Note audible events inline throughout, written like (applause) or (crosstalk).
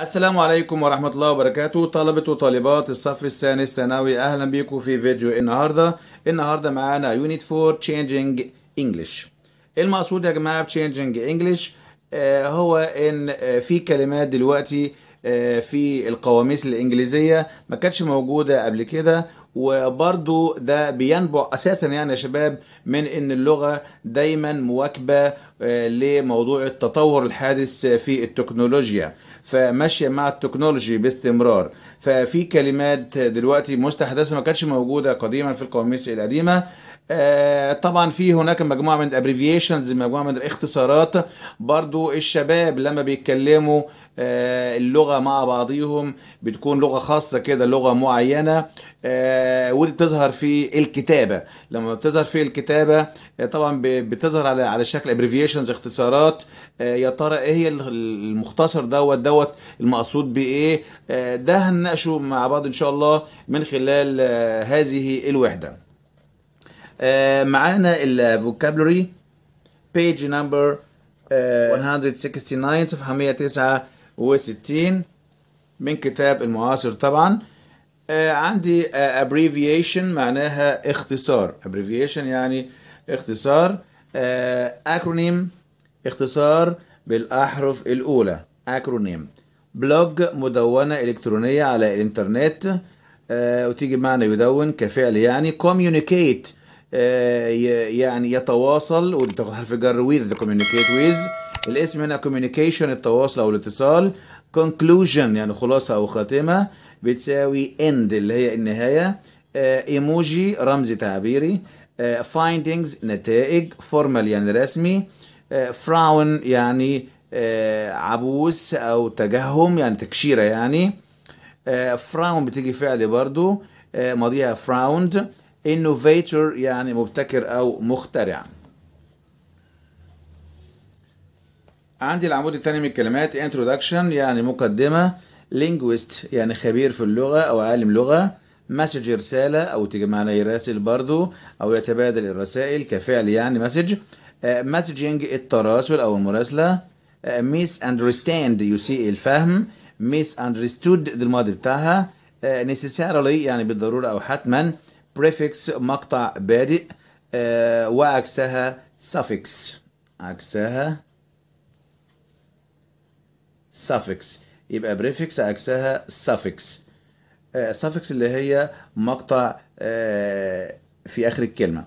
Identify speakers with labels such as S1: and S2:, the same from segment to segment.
S1: السلام عليكم ورحمة الله وبركاته طلبة وطالبات الصف الثاني الثانوي أهلا بيكم في فيديو النهاردة النهاردة معانا Unit 4 Changing English المقصود يا جماعة ب Changing English آه، هو إن آه، في كلمات دلوقتي آه، في القواميس الإنجليزية ما كانتش موجودة قبل كده وبرضو ده بينبع اساسا يعني يا شباب من ان اللغه دايما مواكبه آه، لموضوع التطور الحادث في التكنولوجيا فماشيه مع التكنولوجي باستمرار ففي كلمات دلوقتي مستحدثه ما كانتش موجوده قديما في القواميس القديمه آه، طبعا في هناك مجموعه من الابريفيشنز مجموعه من الاختصارات برضو الشباب لما بيتكلموا آه، اللغه مع بعضيهم بتكون لغه خاصه كده لغه معينه آه، وبتظهر في الكتابه لما بتظهر في الكتابه طبعا بتظهر على على شكل ابريفيشنز اختصارات يا ترى ايه هي المختصر دوت دوت المقصود بايه ده هنناقشه مع بعض ان شاء الله من خلال هذه الوحده آه، معانا الفوكابلري بيج نمبر 169 صفحه 169 من كتاب المعاصر طبعا آه، عندي آه، abbreviation معناها اختصار abbreviation يعني اختصار acronym اختصار بالأحرف الأولى acronym بلوج مدونة إلكترونية على الإنترنت آه وتيجي معنا يدون كفعل يعني communicate آه، يعني يتواصل وتاخد حرف جر with the communicate with الاسم هنا communication التواصل او الاتصال conclusion يعني خلاصه او خاتمه بتساوي end اللي هي النهايه ايموجي آه، رمز تعبيري فايندنجز آه، نتائج فورمال يعني رسمي فراون يعني عبوس او تجهم يعني تكشيره يعني فراون بتيجي فعل برضو ماضيها فراوند innovator يعني مبتكر أو مخترع عندي العمود الثاني من الكلمات introduction يعني مقدمة linguist يعني خبير في اللغة أو عالم لغة مسج رسالة أو تجمعنا يراسل برضو أو يتبادل الرسائل كفعل يعني مسج آه، messaging التراسل أو المراسلة ميس آه، أندرستاند يسيء الفهم ميس أندرستود الماضي بتاعها آه، necessarily يعني بالضرورة أو حتما بريفكس مقطع بادئ آه، وعكسها suffix عكسها suffix يبقى بريفكس عكسها suffix آه، suffix اللي هي مقطع آه، في اخر الكلمه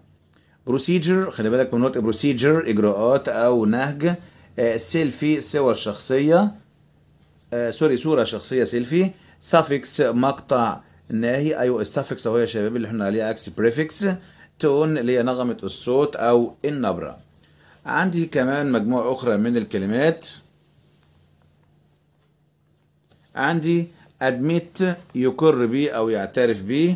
S1: بروسيجر خلي بالك من نقطه بروسيجر اجراءات او نهج سيلفي صور شخصيه سوري صوره شخصيه سيلفي suffix مقطع ناهي ايوه السفكس اهو يا شباب اللي احنا عليه اكس بريفكس تون اللي هي نغمه الصوت او النبره عندي كمان مجموعه اخرى من الكلمات عندي ادميت يقر به او يعترف به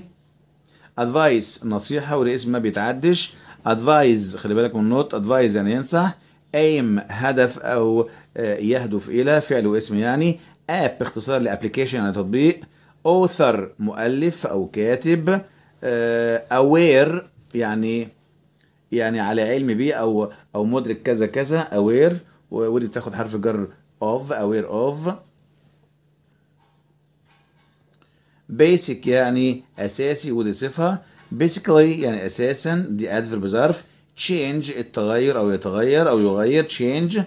S1: ادفايس نصيحه والاسم ما بيتعدش ادفايز خلي بالك من النوت ادفايز يعني ينصح ايم هدف او آه، يهدف الى فعل واسم يعني اب اختصار لابلكيشن يعني تطبيق اوثر مؤلف او كاتب اوير آه، يعني يعني على علم بيه او او مدرك كذا كذا اوير ودي تاخد حرف جر اوف اوير اوف بيسك يعني اساسي ودي صفه بيسكلي يعني اساسا دي ادفيرب ظرف تشينج التغير او يتغير او يغير تشينج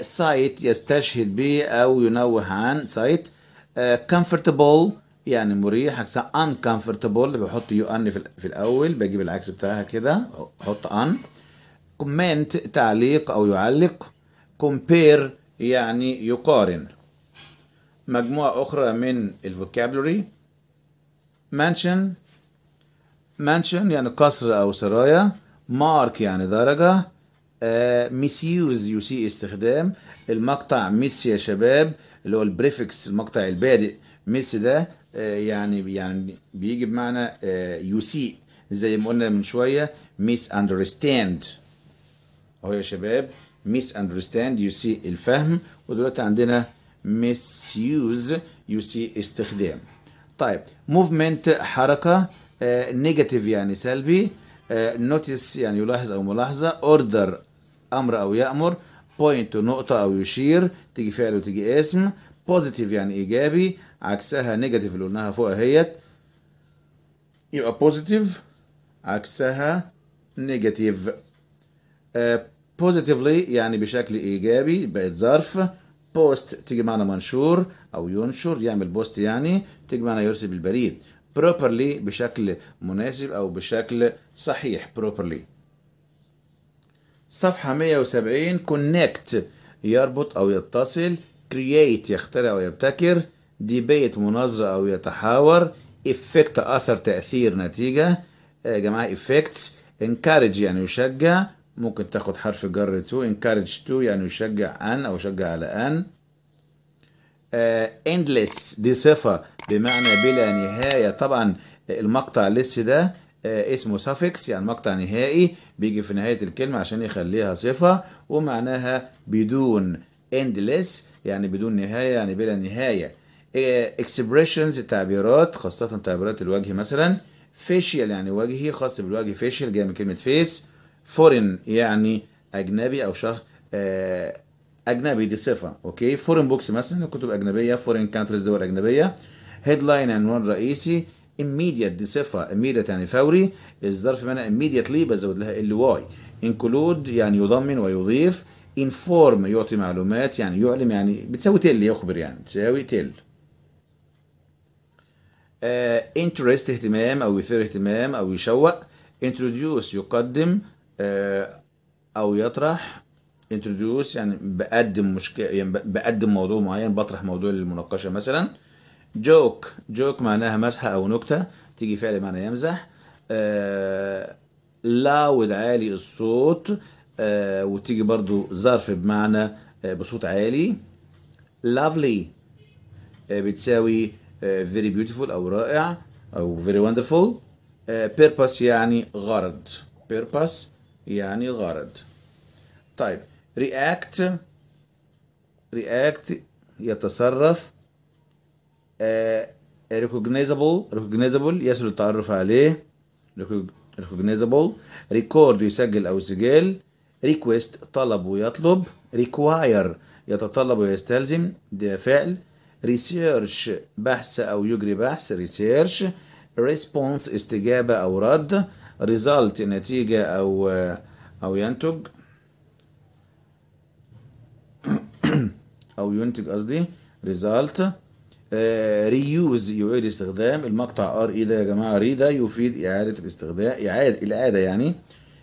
S1: سايت آه، يستشهد به او ينوه عن سايت كومفورتبل يعني مريح عكسها ان كومفورتبل بحط يو ان في الاول بجيب العكس بتاعها كده احط ان كومنت تعليق او يعلق كومبير يعني يقارن مجموعة أخرى من الفوكابلوري منشن منشن يعني قصر أو سرايا مارك يعني درجة ميسيوز آه، يسيء استخدام المقطع ميس يا شباب اللي هو البريفكس المقطع البادئ مس ده آه، يعني يعني بيجي بمعنى يسيء آه، زي ما قلنا من شويه ميس اندرستاند اهو يا شباب ميس اندرستاند يسيء الفهم ودلوقتي عندنا مس يوز يسيء استخدام طيب موفمنت حركه نيجاتيف آه، يعني سلبي نوتس يعني يلاحظ او ملاحظه اوردر امر او يامر بوينت نقطة أو يشير تيجي فعل وتيجي اسم بوزيتيف يعني إيجابي عكسها نيجاتيف اللي قلناها فوق اهيت يبقى بوزيتيف عكسها نيجاتيف آه، بوزيتيفلي يعني بشكل إيجابي بقت ظرف بوست تيجي معنا منشور أو ينشر يعمل بوست يعني تيجي معنا يرسل بالبريد بروبرلي بشكل مناسب أو بشكل صحيح بروبرلي صفحة 170 كونكت يربط أو يتصل كرييت يخترع ويبتكر ديبيت مناظرة أو يتحاور effect أثر تأثير نتيجة آه، يا جماعة effects انكارج يعني يشجع ممكن تاخد حرف جر تو انكارج تو يعني يشجع ان او يشجع على ان اندلس آه، endless دي صفة بمعنى بلا نهاية طبعا المقطع لسه ده آه، اسمه سافكس يعني مقطع نهائي بيجي في نهاية الكلمة عشان يخليها صفة ومعناها بدون endless يعني بدون نهاية يعني بلا نهاية آه، expressions تعبيرات خاصة تعبيرات الوجه مثلا facial يعني وجهي خاص بالوجه facial جاي من كلمة face foreign يعني أجنبي أو شخص آه، أجنبي دي صفة أوكي foreign books مثلا كتب أجنبية foreign countries دول أجنبية headline عنوان رئيسي immediate دي صفة immediate يعني فوري الظرف بمعنى immediately بزود لها ال واي include يعني يضمن ويضيف inform يعطي معلومات يعني يعلم يعني بتساوي تل يخبر يعني بتساوي تل uh, interest اهتمام او يثير اهتمام او يشوق introduce يقدم uh, او يطرح introduce يعني بقدم مشكله يعني بقدم موضوع معين بطرح موضوع للمناقشه مثلا جوك جوك معناها مزحه أو نكتة تيجي فعل معنى يمزح آه لاود عالي الصوت آه وتيجي برضو ظرف بمعنى آه بصوت عالي lovely آه بتساوي آه very beautiful أو رائع أو very wonderful آه purpose يعني غرض purpose يعني غرض طيب react react يتصرف ريكوجنيزابل آه، ريكوجنيزابل يسهل التعرف عليه ريكوجنيزابل ريكورد يسجل او سجال ريكويست طلب ويطلب ريكواير يتطلب ويستلزم ده فعل ريسيرش بحث او يجري بحث ريسيرش ريسبونس استجابه او رد ريزالت نتيجه او آه، او ينتج (coughs) او ينتج قصدي ريزالت ريوز آه، يعيد استخدام المقطع ار اي ده يا جماعه ري ده يفيد اعاده الاستخدام اعاده الاعاده يعني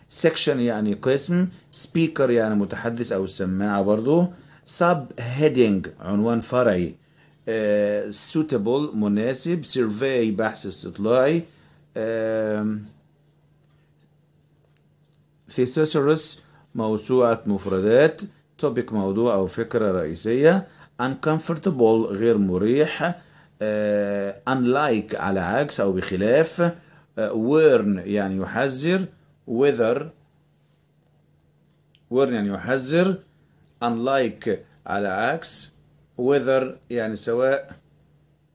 S1: سكشن يعني قسم سبيكر يعني متحدث او السماعه برضو سب هيدنج عنوان فرعي سوتابل آه، uh, مناسب سيرفي بحث استطلاعي ثيسيسرس uh, موسوعه مفردات توبيك موضوع او فكره رئيسيه uncomfortable غير مريح آه، unlike على عكس أو بخلاف آه، warn يعني يحذر whether warn يعني يحذر unlike على عكس whether يعني سواء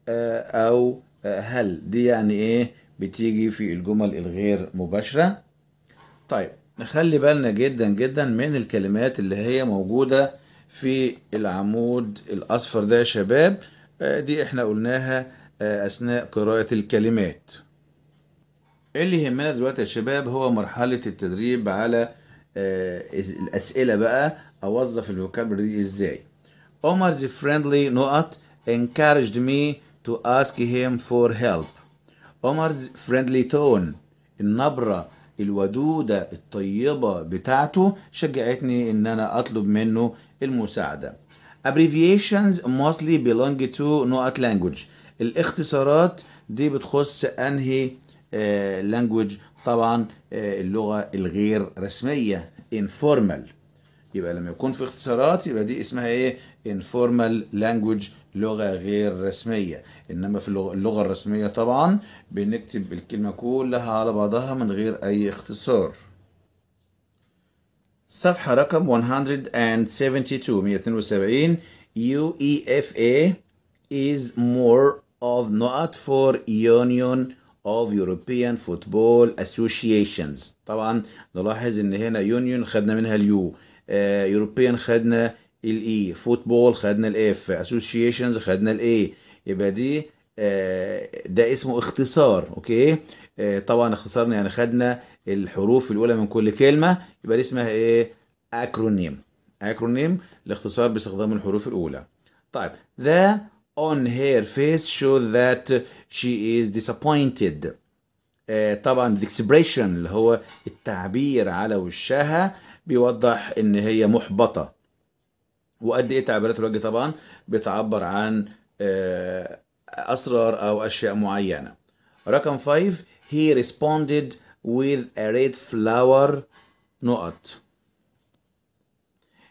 S1: آه، أو هل دي يعني إيه بتيجي في الجمل الغير مباشرة طيب نخلي بالنا جدا جدا من الكلمات اللي هي موجودة في العمود الأصفر ده يا شباب آه، دي احنا قلناها آه، أثناء قراءة الكلمات إيه اللي يهمنا دلوقتي يا شباب هو مرحلة التدريب على آه، الأسئلة بقى أوظف الفوكابلري دي إزاي Omar's friendly note encouraged me to ask him for help Omar's friendly tone النبرة الودودة الطيبة بتاعته شجعتني ان انا اطلب منه المساعدة abbreviations mostly belong to نقط language الاختصارات دي بتخص انهي آه، language طبعا آه، اللغة الغير رسمية informal يبقى لما يكون في اختصارات يبقى دي اسمها ايه informal language لغة غير رسمية انما في اللغة الرسمية طبعا بنكتب الكلمة كلها على بعضها من غير اي اختصار صفحة رقم 172 172 UEFA is more of not for union of European Football Associations طبعا نلاحظ ان هنا union خدنا منها اليو يوروبيان آه، خدنا الاي فوتبول e، خدنا الاف اسوشيشنز خدنا الاي يبقى دي آه، ده اسمه اختصار اوكي آه، طبعا اختصارنا يعني خدنا الحروف الاولى من كل كلمه يبقى دي اسمها ايه اكرونيم اكرونيم الاختصار باستخدام الحروف الاولى طيب ذا on her face show that she is disappointed. آه طبعا the expression اللي هو التعبير على وشها بيوضح ان هي محبطه وقد ايه تعبيرات الوجه طبعا بتعبر عن آه، اسرار او اشياء معينه رقم 5 he responded with a red flower نقط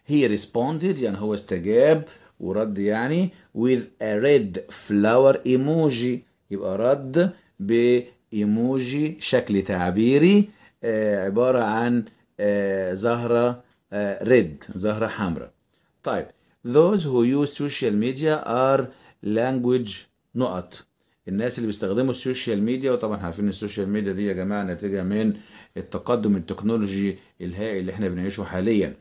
S1: he responded يعني هو استجاب ورد يعني with a red flower emoji يبقى رد بايموجي شكل تعبيري آه، عبارة عن زهرة ريد آه، زهرة حمراء طيب those who use social media are language نقط الناس اللي بيستخدموا السوشيال ميديا وطبعا عارفين السوشيال ميديا دي يا جماعه نتيجه من التقدم التكنولوجي الهائل اللي احنا بنعيشه حاليا.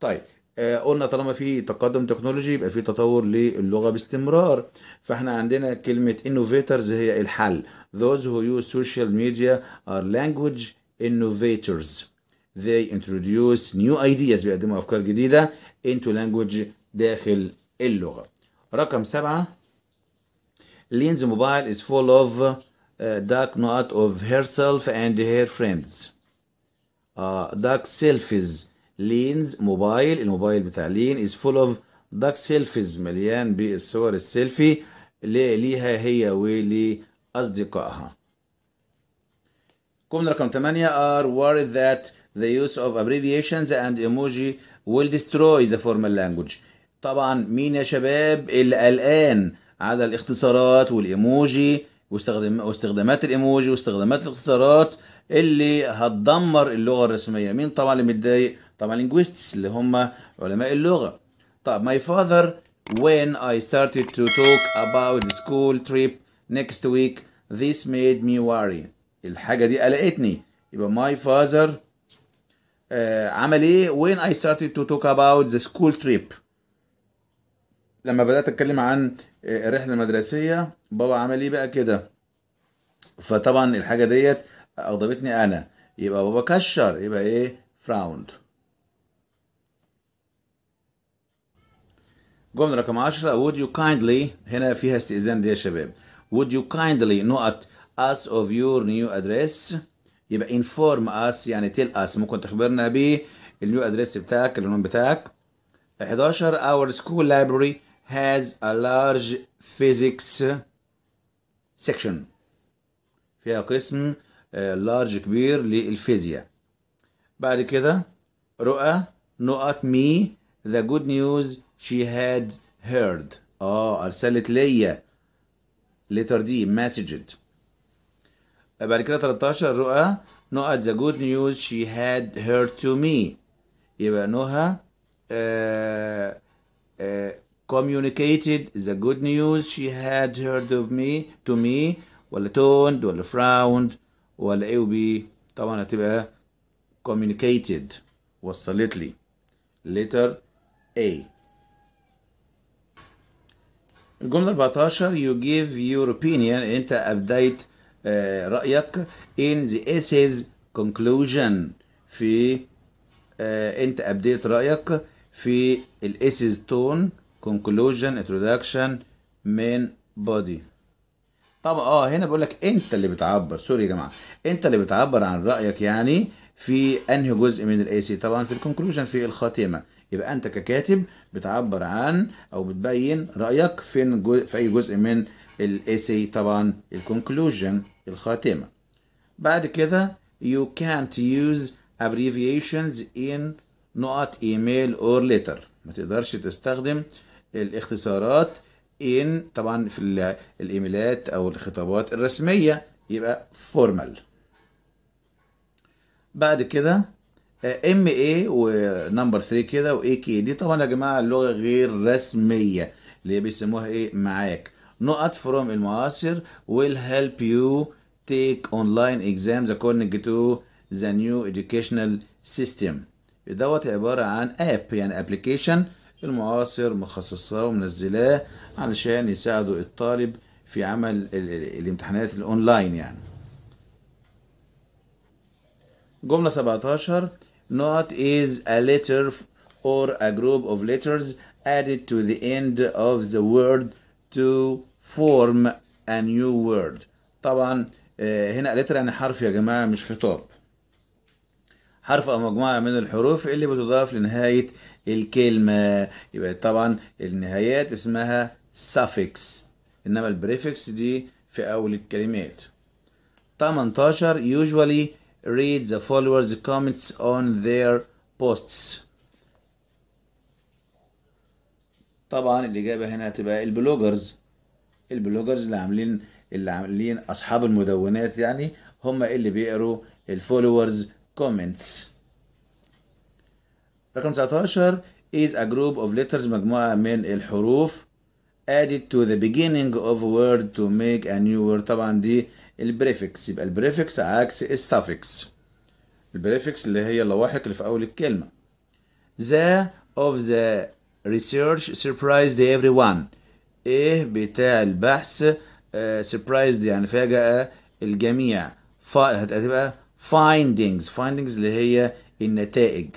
S1: طيب آه قلنا طالما في تقدم تكنولوجي يبقى في تطور للغه باستمرار فاحنا عندنا كلمه انوفيترز هي الحل those who use social media are language innovators they introduce new ideas بيقدموا أفكار جديدة into language داخل اللغة رقم سبعة لينز mobile is full of dark duck not of herself and her friends dark selfies لينز mobile الموبايل بتاع لين is full of dark selfies مليان بالصور السيلفي ليها هي ولأصدقائها قمنا رقم 8 are worried that the use of abbreviations and emoji will destroy the formal language طبعا مين يا شباب اللي قلقان على الاختصارات والايموجي واستخدام واستخدامات الايموجي واستخدامات الاختصارات اللي هتدمر اللغه الرسميه مين طبعا اللي متضايق طبعا linguists اللي هم علماء اللغه طب my father when I started to talk about the school trip next week this made me worry الحاجه دي قلقتني يبقى ماي آه، فاذر عمل ايه وين اي ستارتد تو توك اباوت ذا سكول تريب لما بدات اتكلم عن آه، الرحله المدرسيه بابا عمل ايه بقى كده فطبعا الحاجه ديت اغضبتني انا يبقى بابا كشر يبقى ايه فراوند جمله رقم 10 would you kindly هنا فيها استئذان دي يا شباب would you kindly نقط us of your new address يبقى inform us يعني tell us ممكن تخبرنا new ادريس بتاعك العنوان بتاعك 11 our school library has a large physics section فيها قسم لارج كبير للفيزياء بعد كده رؤى نقط me the good news she had heard اه ارسلت ليا letter دي messaged بعد كده 13 رؤى نقط the good news she had heard to me يبقى نهى communicated the good news she had heard of me to me ولا toned ولا frowned ولا ايه وبي طبعا هتبقى communicated وصلت لي letter A الجملة 14 you give your opinion انت ابديت آه، رأيك in the essay's conclusion في آه، أنت أبديت رأيك في الاسيز تون conclusion introduction main body طب اه هنا بقول لك انت اللي بتعبر سوري يا جماعه انت اللي بتعبر عن رايك يعني في انهي جزء من الاي سي طبعا في الكونكلوجن في الخاتمه يبقى انت ككاتب بتعبر عن او بتبين رايك فين في اي جزء من الاي سي طبعا الكونكلوجن الخاتمة بعد كده you can't use abbreviations in نقط ايميل or letter ما تقدرش تستخدم الاختصارات in طبعا في الايميلات او الخطابات الرسمية يبقى formal بعد كده ام اي ونمبر 3 كده واي كي دي طبعا يا جماعه اللغه غير رسميه اللي بيسموها ايه معاك نقط from المعاصر will help you take online exams according to the new educational system دوت عبارة عن اب يعني application المعاصر مخصصاه ومنزلاه علشان يساعدوا الطالب في عمل الامتحانات الاونلاين يعني جملة 17 not is a letter or a group of letters added to the end of the word to form a new word طبعا آه، هنا لتر يعني حرف يا جماعة مش خطاب حرف أو مجموعة من الحروف اللي بتضاف لنهاية الكلمة يبقى طبعا النهايات اسمها suffix إنما البريفكس دي في أول الكلمات 18 usually read the followers comments on their posts طبعا الإجابة هنا هتبقى البلوجرز البلوجرز اللي عاملين اللي عاملين اصحاب المدونات يعني هم اللي بيقروا الفولورز كومنتس رقم 19 is a group of letters مجموعة من الحروف added to the beginning of a word to make a new word طبعا دي البريفكس يبقى البريفكس عكس السافكس البريفكس اللي هي اللواحق اللي في أول الكلمة the of the research surprised everyone ايه بتاع البحث سربرايزد يعني فاجأ الجميع هتبقى findings findings اللي هي النتائج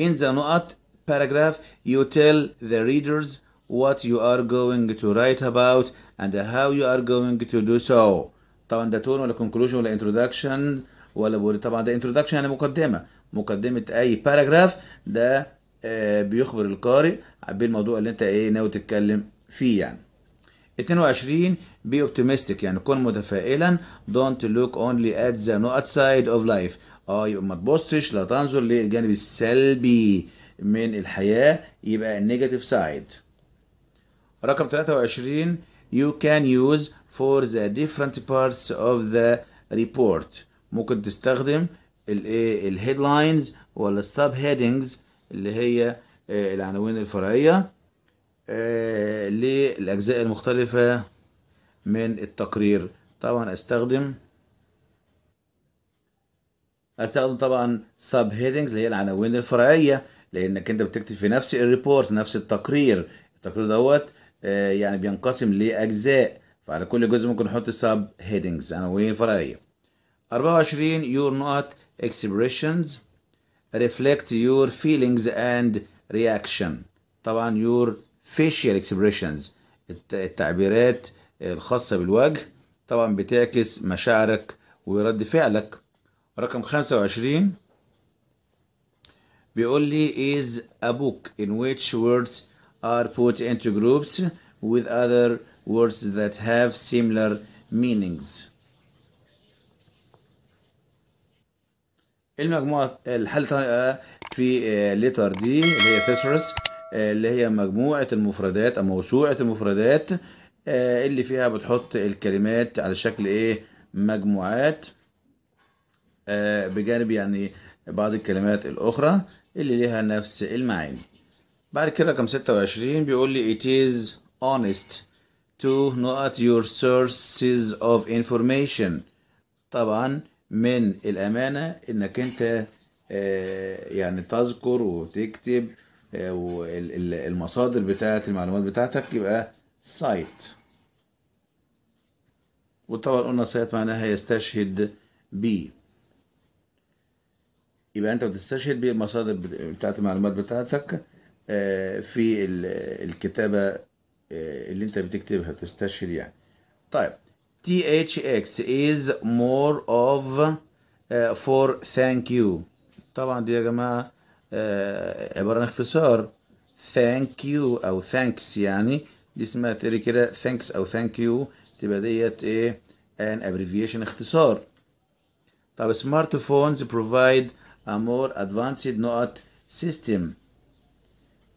S1: in the نقط paragraph you tell the readers what you are going to write about and how you are going to do so طبعا ده تون ولا conclusion ولا introduction ولا بوري. طبعا ده introduction يعني مقدمة مقدمة أي paragraph ده آه، بيخبر القارئ بالموضوع اللي انت ايه ناوي تتكلم فيه يعني 22 بي اوبتيمستيك يعني كن متفائلا don't look only at the not side of life اه يبقى ما تبصش لا تنظر للجانب السلبي من الحياة يبقى النيجاتيف سايد رقم 23 you can use for the different parts of the report ممكن تستخدم الايه الهيدلاينز ولا السب هيدنجز اللي هي آه، العناوين الفرعية آه، للأجزاء المختلفة من التقرير طبعا أستخدم أستخدم طبعا سب هيدنجز اللي هي العناوين الفرعية لأنك أنت بتكتب في نفس الريبورت نفس التقرير التقرير دوت آه، يعني بينقسم لأجزاء فعلى كل جزء ممكن نحط سب هيدنجز عناوين فرعية 24 يور نوت expressions reflect your feelings and reaction طبعا your facial expressions التعبيرات الخاصة بالوجه طبعا بتعكس مشاعرك ورد فعلك رقم 25 بيقول لي is a book in which words are put into groups with other words that have similar meanings المجموعة الحالة آه، الثانية في لتر آه، دي اللي هي فيسرس آه، اللي هي مجموعة المفردات أو موسوعة المفردات اللي فيها بتحط الكلمات على شكل إيه مجموعات بجانب يعني بعض الكلمات الأخرى اللي ليها نفس المعاني بعد كده رقم 26 بيقول لي it is honest to not your sources of information طبعا من الامانه انك انت آه، يعني تذكر وتكتب آه، المصادر بتاعه المعلومات بتاعتك يبقى سايت وطبعا قلنا سايت معناها يستشهد بيه يبقى انت بتستشهد المصادر بتاعة المعلومات بتاعتك آه، في الكتابه اللي انت بتكتبها بتستشهد يعني طيب THX is more of uh, for thank you طبعا دي يا جماعة uh, عبارة عن اختصار thank you أو thanks يعني دي اسمها تقري كده thanks أو thank you تبقى ديت إيه an abbreviation اختصار طب سمارت phones provide a more advanced not system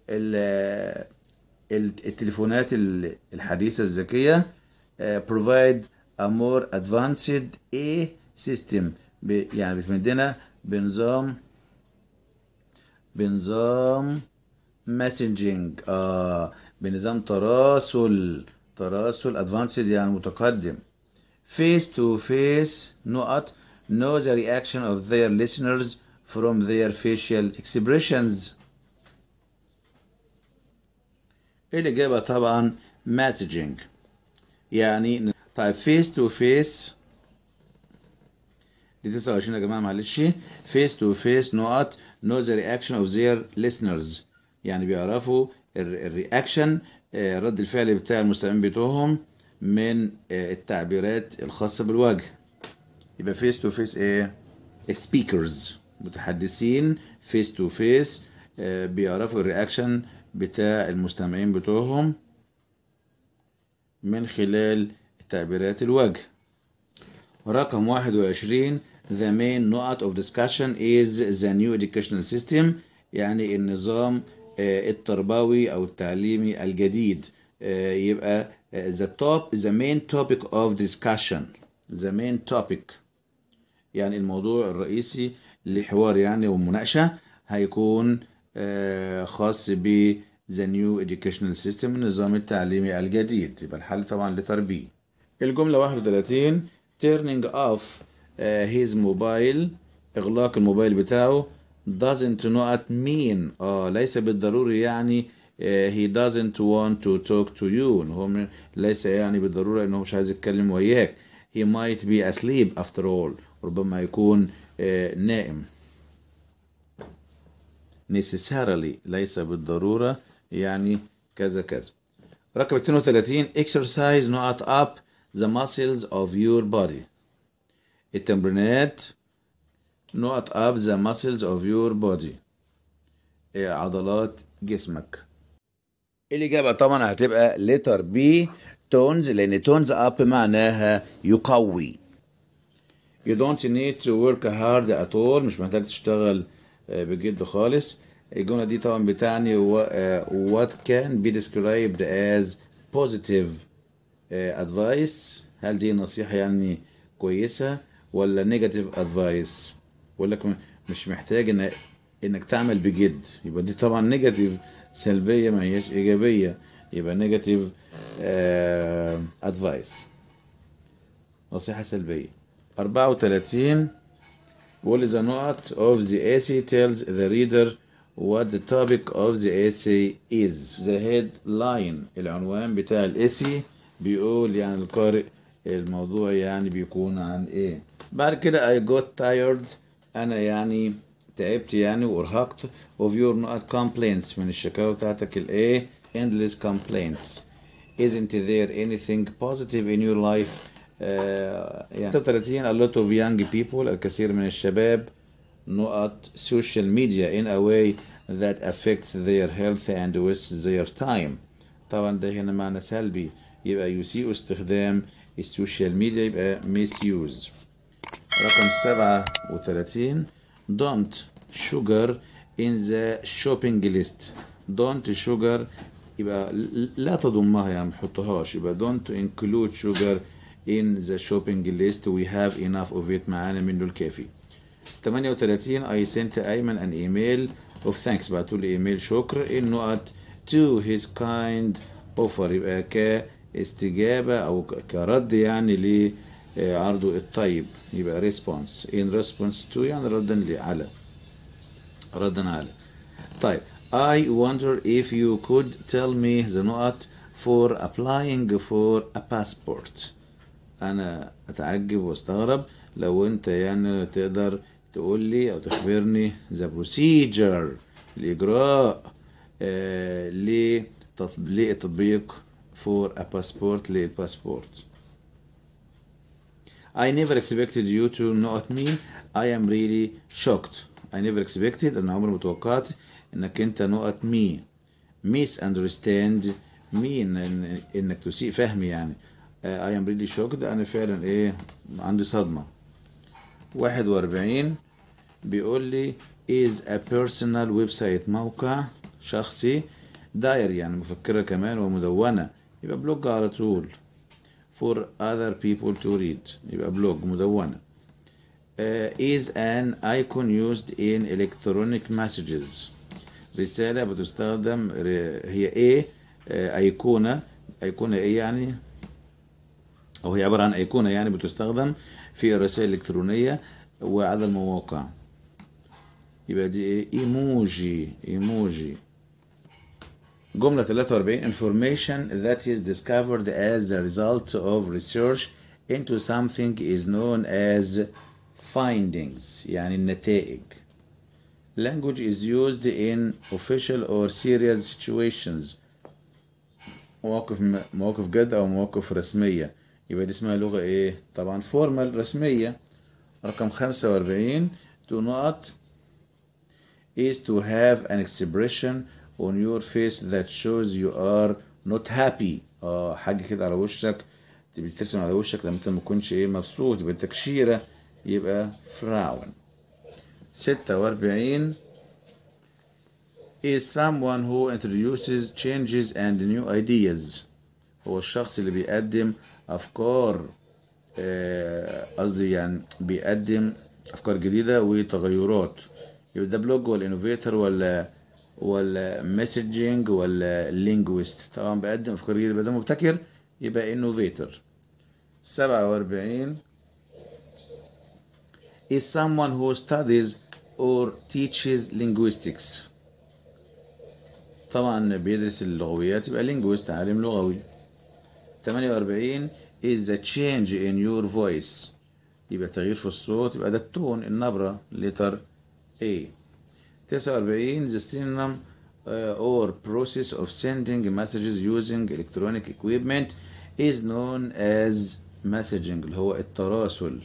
S1: التليفونات الحديثة الذكية provide a more advanced A system يعني بتمدنا بنظام بنظام messaging اه بنظام تراسل تراسل advanced يعني متقدم face to face نقط know the reaction of their listeners from their facial expressions الإجابة طبعا messaging يعني طيب فيس تو فيس دي 29 يا جماعه معلش فيس تو فيس نقط نو ذا رياكشن اوف زير ليسنرز يعني بيعرفوا الرياكشن آه، رد الفعل بتاع المستمعين بتوعهم من آه، التعبيرات الخاصه بالوجه يبقى فيس تو فيس ايه سبيكرز متحدثين فيس تو فيس بيعرفوا الرياكشن بتاع المستمعين بتوعهم من خلال تعبيرات الوجه رقم 21 the main نقط of discussion is the new educational system يعني النظام آه، التربوي أو التعليمي الجديد آه، يبقى آه، the top the main topic of discussion the main topic يعني الموضوع الرئيسي لحوار يعني ومناقشة هيكون خاص ب the new educational system النظام التعليمي الجديد يبقى الحل طبعا لتربية الجملة 31 turning off uh, his mobile إغلاق الموبايل بتاعه doesn't not mean اه ليس بالضروري يعني uh, he doesn't want to talk to you هو ليس يعني بالضرورة انه مش عايز يتكلم وياك he might be asleep after all ربما يكون uh, نائم necessarily ليس بالضرورة يعني كذا كذا رقم 32 exercise not up the muscles of your body التمرينات not up the muscles of your body عضلات جسمك الإجابة طبعا هتبقى letter B tones لأن tones up معناها يقوي You don't need to work hard at all مش محتاج تشتغل بجد خالص الجمله دي طبعا بتعني وات كان بي ديسكرايبد از بوزيتيف ادفايس هل دي نصيحه يعني كويسه ولا نيجاتيف ادفايس بقول لك مش محتاج ان انك تعمل بجد يبقى دي طبعا نيجاتيف سلبيه ما هياش ايجابيه يبقى نيجاتيف ادفايس uh, نصيحه سلبيه 34 What is the note of the essay tells the reader what the topic of the essay is the headline العنوان بتاع الاسي بيقول يعني القارئ الموضوع يعني بيكون عن ايه بعد كده I got tired انا يعني تعبت يعني وارهقت of your not complaints من الشكاوى بتاعتك الايه endless complaints isn't there anything positive in your life uh, يعني 36 a lot of young people الكثير من الشباب not social media in a way that affects their health and wastes their time طبعا ده هنا معنى سلبي يبقى يسيء استخدام السوشيال ميديا يبقى misuse رقم 37 don't sugar in the shopping list don't sugar يبقى لا تضمها يعني ما تحطهاش يبقى don't include sugar in the shopping list we have enough of it معانا منه الكافي 38 I sent Ayman an email of thanks بعتوا لي ايميل شكر انه at to his kind offer يبقى كاستجابة او كرد يعني لعرضه الطيب يبقى response in response to يعني ردا على ردا على طيب I wonder if you could tell me the نقط for applying for a passport أنا أتعجب واستغرب لو أنت يعني تقدر تقول لي او تخبرني ذا بروسيجر الاجراء لتطبيق فور ا باسبورت للباسبورت I never expected you to know at me I am really shocked I never expected أنا عمري ما توقعت إنك أنت know مي me misunderstand me إن إنك تسيء فهمي يعني uh, I am really shocked أنا فعلا إيه عندي صدمة 41 بيقول لي is a personal website موقع شخصي داير يعني مفكرة كمان ومدونة يبقى بلوج على طول for other people to read يبقى بلوج مدونة uh, is an icon used in electronic messages رسالة بتستخدم هي ايه ايقونة ايقونة ايه يعني او هي عبارة عن ايقونة يعني بتستخدم في الرسائل الالكترونية وعلى المواقع يبقى دي ايه ايموجي ايموجي جملة 43 information that is discovered as a result of research into something is known as findings يعني النتائج language is used in official or serious situations مواقف مواقف جد او مواقف رسمية يبقى دي اسمها لغة ايه طبعا formal رسمية رقم 45 do not is to have an expression on your face that shows you are not happy اه حاجه كده على وشك تبقى بترسم على وشك لما انت ما تكونش ايه مبسوط يبقى تكشيره يبقى فراون 46 is someone who introduces changes and new ideas هو الشخص اللي بيقدم افكار آه، قصدي يعني بيقدم افكار جديده وتغيرات يبقى ده بلوج ولا انوفيتور ولا ولا مسجنج ولا لينجويست طبعا بقدم افكار جديده بدل مبتكر يبقى انوفيتر 47 is someone who studies or teaches linguistics طبعا بيدرس اللغويات يبقى لينجويست عالم لغوي 48 is the change in your voice يبقى تغيير في الصوت يبقى ده التون النبرة لتر A 49 in the synonym uh, or process of sending messages using electronic equipment is known as messaging اللي هو التراسل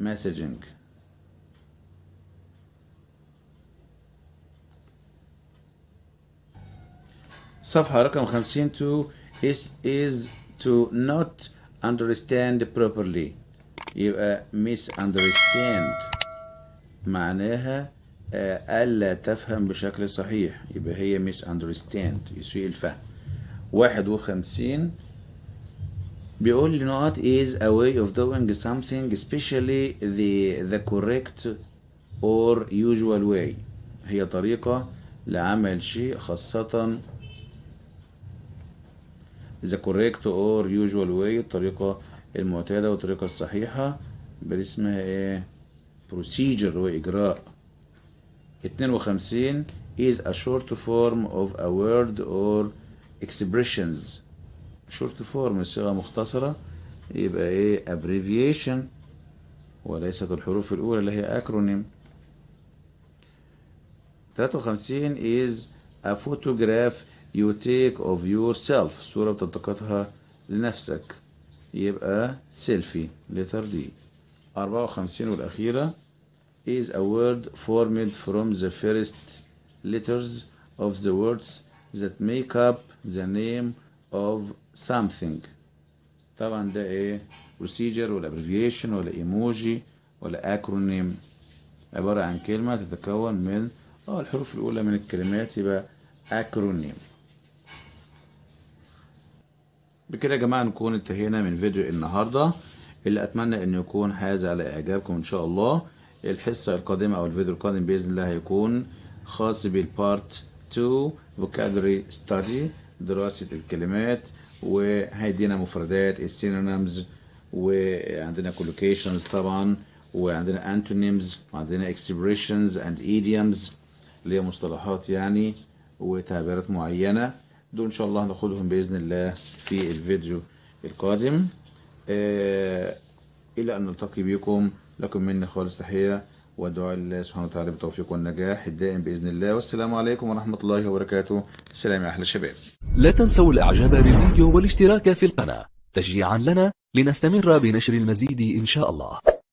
S1: messaging صفحة رقم 50 to is is to not understand properly يبقى uh, misunderstand معناها آه، ألا تفهم بشكل صحيح يبقى هي ميس أندرستاند يسوء الفهم واحد وخمسين بيقول لي not is a way of doing something especially the the correct or usual way هي طريقة لعمل شيء خاصة the correct or usual way الطريقة المعتادة والطريقة الصحيحة بل اسمها ايه procedure وإجراء 52 is a short form of a word or expressions short form صيغة مختصرة يبقى ايه abbreviation وليست الحروف الأولى اللي هي acronym 53 is a photograph you take of yourself صورة بتلتقطها لنفسك يبقى سيلفي letter 54 والأخيرة is a word formed from the first letters of the words that make up the name of something طبعا ده ايه procedure ولا abbreviation ولا emoji ولا acronym عبارة عن كلمة تتكون من اه الحروف الأولى من الكلمات يبقى acronym بكده يا جماعة نكون انتهينا من فيديو النهارده اللي أتمنى أن يكون حاز على إعجابكم إن شاء الله الحصة القادمة أو الفيديو القادم بإذن الله هيكون خاص بالبارت 2 vocabulary study دراسة الكلمات وهيدينا مفردات السينونيمز وعندنا collocations طبعا وعندنا antonyms وعندنا expressions and idioms اللي هي مصطلحات يعني وتعبيرات معينة دول إن شاء الله هناخدهم بإذن الله في الفيديو القادم آه، إلى أن نلتقي بكم لكم مني خالص تحية ودعاء الله سبحانه وتعالى بالتوفيق والنجاح الدائم بإذن الله والسلام عليكم ورحمة الله وبركاته سلام يا احلى الشباب لا تنسوا الإعجاب بالفيديو والاشتراك في القناة تشجيعا لنا لنستمر بنشر المزيد إن شاء الله